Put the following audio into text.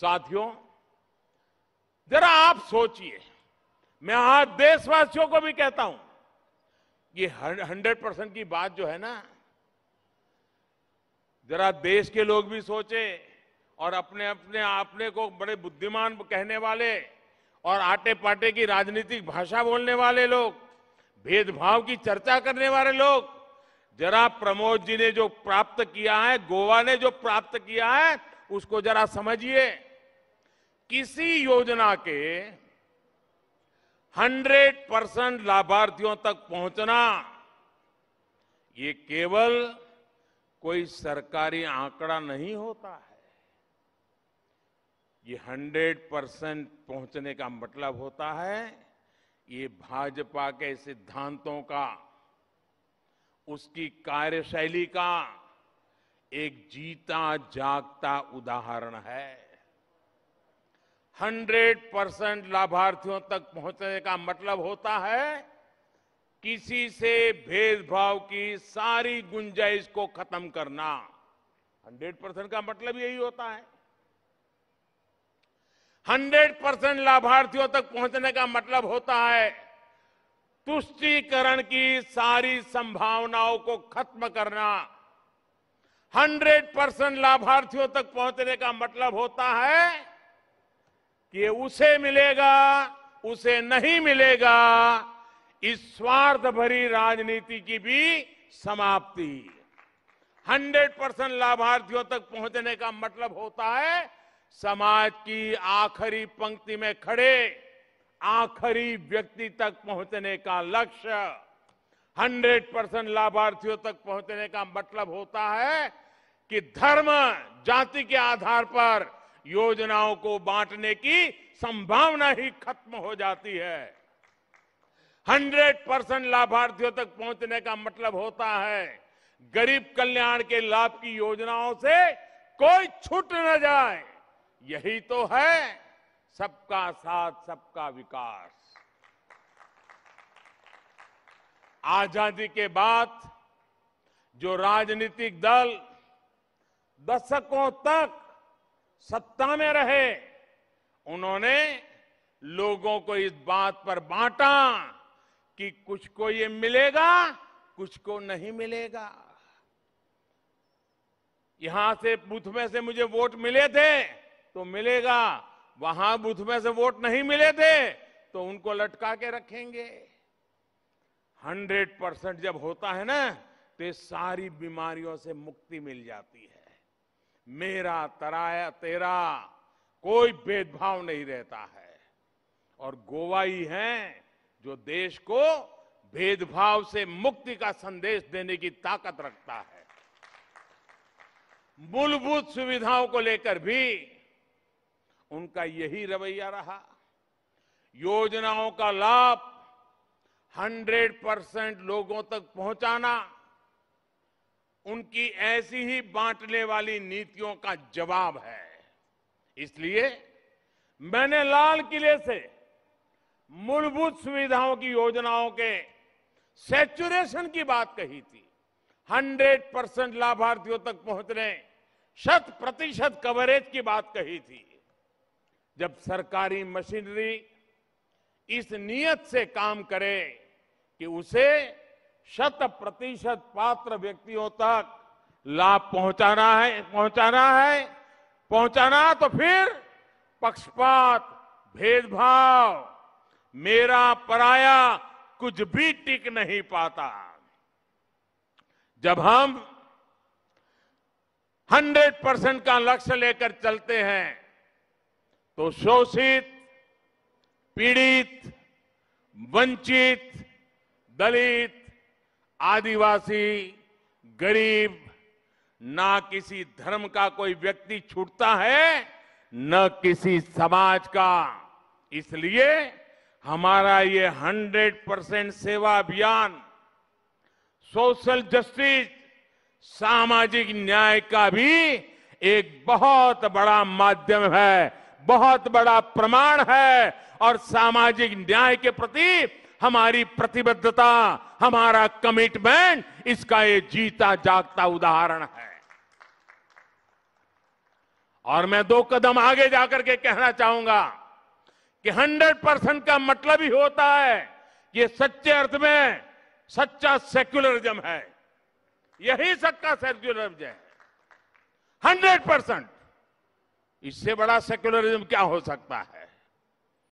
साथियों जरा आप सोचिए मैं आज देशवासियों को भी कहता हूं ये हंड्रेड परसेंट की बात जो है ना जरा देश के लोग भी सोचे और अपने अपने आपने को बड़े बुद्धिमान कहने वाले और आटे पाटे की राजनीतिक भाषा बोलने वाले लोग भेदभाव की चर्चा करने वाले लोग जरा प्रमोद जी ने जो प्राप्त किया है गोवा ने जो प्राप्त किया है उसको जरा समझिए किसी योजना के 100 परसेंट लाभार्थियों तक पहुंचना ये केवल कोई सरकारी आंकड़ा नहीं होता है ये 100 परसेंट पहुंचने का मतलब होता है ये भाजपा के सिद्धांतों का उसकी कार्यशैली का एक जीता जागता उदाहरण है 100 परसेंट लाभार्थियों तक पहुंचने का मतलब होता है किसी से भेदभाव की सारी गुंजाइश को खत्म करना 100 परसेंट का मतलब यही होता है 100 परसेंट लाभार्थियों तक पहुंचने का मतलब होता है तुष्टीकरण की सारी संभावनाओं को खत्म करना 100 परसेंट लाभार्थियों तक पहुंचने का मतलब होता है कि उसे मिलेगा उसे नहीं मिलेगा इस स्वार्थ भरी राजनीति की भी समाप्ति 100 परसेंट लाभार्थियों तक पहुंचने का मतलब होता है समाज की आखिरी पंक्ति में खड़े आखिरी व्यक्ति तक पहुंचने का लक्ष्य 100 परसेंट लाभार्थियों तक पहुंचने का मतलब होता है कि धर्म जाति के आधार पर योजनाओं को बांटने की संभावना ही खत्म हो जाती है 100 परसेंट लाभार्थियों तक पहुंचने का मतलब होता है गरीब कल्याण के लाभ की योजनाओं से कोई छूट न जाए यही तो है सबका साथ सबका विकास आजादी के बाद जो राजनीतिक दल दशकों तक सत्ता में रहे उन्होंने लोगों को इस बात पर बांटा कि कुछ को ये मिलेगा कुछ को नहीं मिलेगा यहां से बूथ में से मुझे वोट मिले थे तो मिलेगा वहां बूथ में से वोट नहीं मिले थे तो उनको लटका के रखेंगे हंड्रेड परसेंट जब होता है ना तो सारी बीमारियों से मुक्ति मिल जाती है मेरा तराया तेरा कोई भेदभाव नहीं रहता है और गोवा ही है जो देश को भेदभाव से मुक्ति का संदेश देने की ताकत रखता है मूलभूत सुविधाओं को लेकर भी उनका यही रवैया रहा योजनाओं का लाभ 100 परसेंट लोगों तक पहुंचाना उनकी ऐसी ही बांटने वाली नीतियों का जवाब है इसलिए मैंने लाल किले से मूलभूत सुविधाओं की योजनाओं के सेचुरेशन की बात कही थी 100 परसेंट लाभार्थियों तक पहुंचने शत प्रतिशत कवरेज की बात कही थी जब सरकारी मशीनरी इस नियत से काम करे कि उसे शत प्रतिशत पात्र व्यक्तियों तक लाभ पहुंचाना है पहुंचाना है पहुंचाना तो फिर पक्षपात भेदभाव मेरा पराया कुछ भी टिक नहीं पाता जब हम 100 परसेंट का लक्ष्य लेकर चलते हैं तो शोषित पीड़ित वंचित दलित आदिवासी गरीब ना किसी धर्म का कोई व्यक्ति छूटता है न किसी समाज का इसलिए हमारा ये 100 परसेंट सेवा अभियान सोशल जस्टिस सामाजिक न्याय का भी एक बहुत बड़ा माध्यम है बहुत बड़ा प्रमाण है और सामाजिक न्याय के प्रति हमारी प्रतिबद्धता हमारा कमिटमेंट इसका ये जीता जागता उदाहरण है और मैं दो कदम आगे जाकर के कहना चाहूंगा कि 100 परसेंट का मतलब ही होता है ये सच्चे अर्थ में सच्चा सेक्युलरिज्म है यही सच्चा सेक्युलरिज्म है हंड्रेड परसेंट इससे बड़ा सेक्युलरिज्म क्या हो सकता है